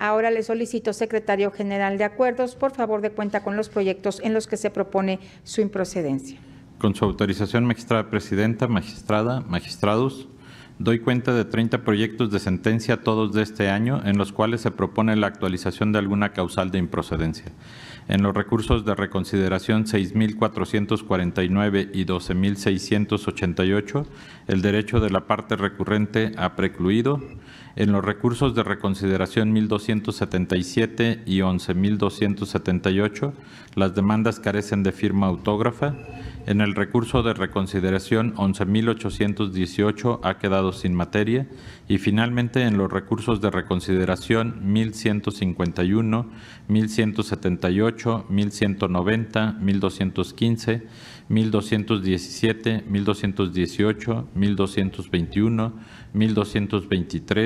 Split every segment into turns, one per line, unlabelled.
Ahora le solicito, secretario general de Acuerdos, por favor de cuenta con los proyectos en los que se propone su improcedencia.
Con su autorización, magistrada presidenta, magistrada, magistrados, doy cuenta de 30 proyectos de sentencia todos de este año en los cuales se propone la actualización de alguna causal de improcedencia. En los recursos de reconsideración 6.449 y 12.688, el derecho de la parte recurrente ha precluido. En los recursos de reconsideración 1277 y 11278, las demandas carecen de firma autógrafa. En el recurso de reconsideración 11818 ha quedado sin materia. Y finalmente, en los recursos de reconsideración 1151, 1178, 1190, 1215, 1217, 1218, 1221, 1223,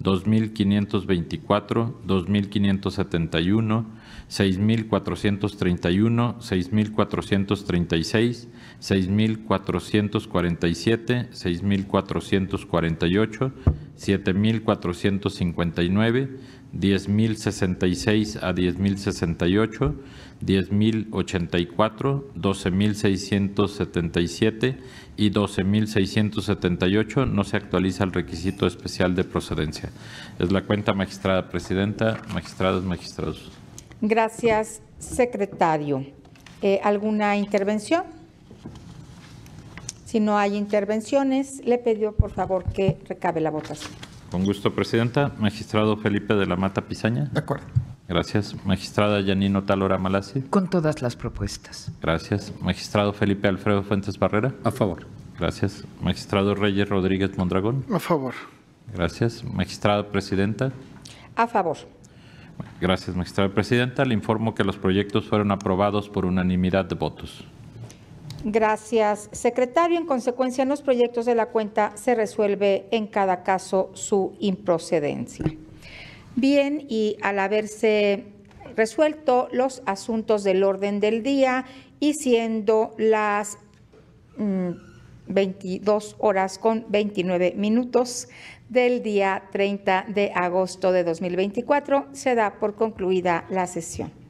2524, 2571, 6431, 6436, 6447, 6448, 7.459, 10.066 a 10.068, 10.084, 12.677 y 12.678 no se actualiza el requisito especial de procedencia. Es la cuenta magistrada presidenta, magistrados, magistrados.
Gracias, secretario. Eh, ¿Alguna intervención? Si no hay intervenciones, le pido por favor que recabe la votación.
Con gusto, Presidenta. Magistrado Felipe de la Mata Pisaña. De acuerdo. Gracias. Magistrada Yanino Talora Malasi. Con todas las propuestas. Gracias. Magistrado Felipe Alfredo Fuentes Barrera. A favor. Gracias. Magistrado Reyes Rodríguez Mondragón. A favor. Gracias. Magistrada Presidenta. A favor. Gracias, magistrada presidenta. Le informo que los proyectos fueron aprobados por unanimidad de votos.
Gracias, secretario. En consecuencia, en los proyectos de la cuenta se resuelve en cada caso su improcedencia. Bien, y al haberse resuelto los asuntos del orden del día y siendo las 22 mm, horas con 29 minutos del día 30 de agosto de 2024, se da por concluida la sesión.